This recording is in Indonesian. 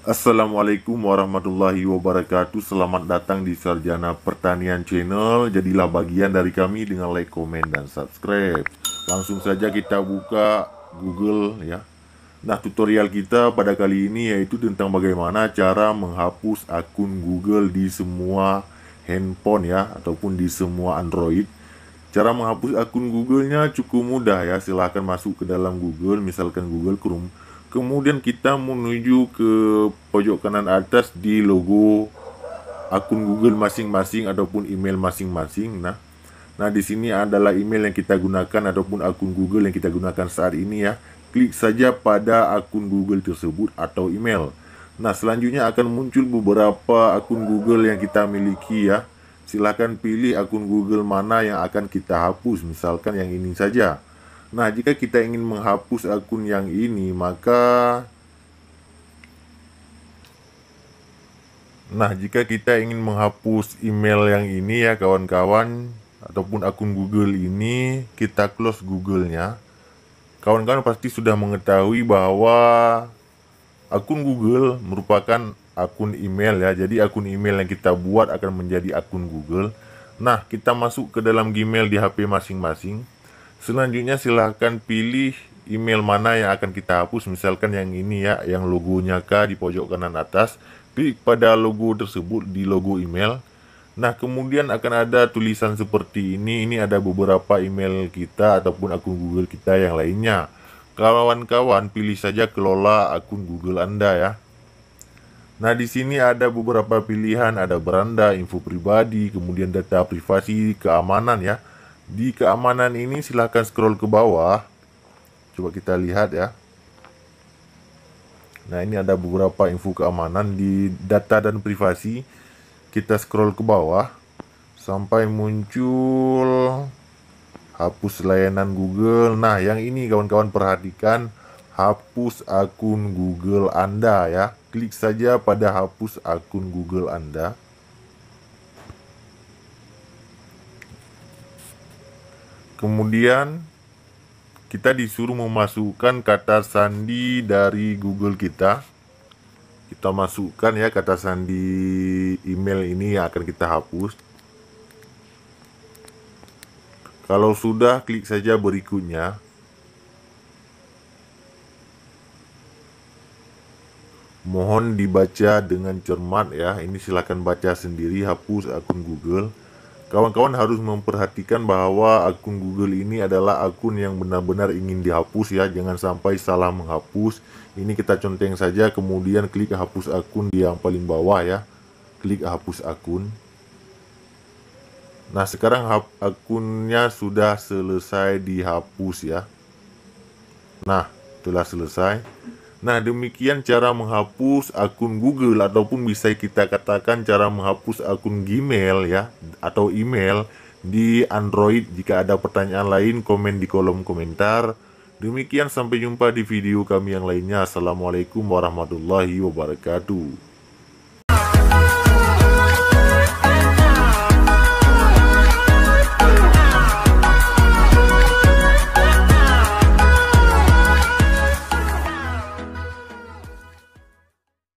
Assalamualaikum warahmatullahi wabarakatuh Selamat datang di Sarjana Pertanian Channel Jadilah bagian dari kami dengan like, komen, dan subscribe Langsung saja kita buka Google ya Nah tutorial kita pada kali ini yaitu tentang bagaimana cara menghapus akun Google di semua handphone ya Ataupun di semua Android Cara menghapus akun Google-nya cukup mudah ya Silahkan masuk ke dalam Google Misalkan Google Chrome kemudian kita menuju ke pojok kanan atas di logo akun Google masing-masing ataupun email masing-masing nah Nah, di sini adalah email yang kita gunakan ataupun akun Google yang kita gunakan saat ini ya. Klik saja pada akun Google tersebut atau email. Nah, selanjutnya akan muncul beberapa akun Google yang kita miliki ya. Silahkan pilih akun Google mana yang akan kita hapus, misalkan yang ini saja. Nah, jika kita ingin menghapus akun yang ini, maka Nah, jika kita ingin menghapus email yang ini ya kawan-kawan ataupun akun Google ini, kita close Google-nya. Kawan-kawan pasti sudah mengetahui bahwa akun Google merupakan akun email ya. Jadi akun email yang kita buat akan menjadi akun Google. Nah, kita masuk ke dalam Gmail di HP masing-masing. Selanjutnya silahkan pilih email mana yang akan kita hapus. Misalkan yang ini ya, yang logonya K di pojok kanan atas. Klik pada logo tersebut di logo email. Nah, kemudian akan ada tulisan seperti ini. Ini ada beberapa email kita ataupun akun Google kita yang lainnya. Kawan-kawan, pilih saja kelola akun Google Anda ya. Nah, di sini ada beberapa pilihan, ada beranda, info pribadi, kemudian data privasi, keamanan ya. Di keamanan ini silahkan scroll ke bawah. Coba kita lihat ya. Nah ini ada beberapa info keamanan di data dan privasi. Kita scroll ke bawah sampai muncul hapus layanan Google. Nah yang ini kawan-kawan perhatikan hapus akun Google Anda ya. Klik saja pada hapus akun Google Anda. kemudian kita disuruh memasukkan kata sandi dari Google kita kita masukkan ya kata sandi email ini yang akan kita hapus kalau sudah klik saja berikutnya mohon dibaca dengan cermat ya ini silahkan baca sendiri hapus akun Google kawan-kawan harus memperhatikan bahwa akun Google ini adalah akun yang benar-benar ingin dihapus ya jangan sampai salah menghapus ini kita conteng saja kemudian klik hapus akun di yang paling bawah ya klik hapus akun nah sekarang akunnya sudah selesai dihapus ya nah telah selesai Nah, demikian cara menghapus akun Google ataupun bisa kita katakan cara menghapus akun Gmail ya atau email di Android. Jika ada pertanyaan lain, komen di kolom komentar. Demikian sampai jumpa di video kami yang lainnya. Assalamualaikum warahmatullahi wabarakatuh.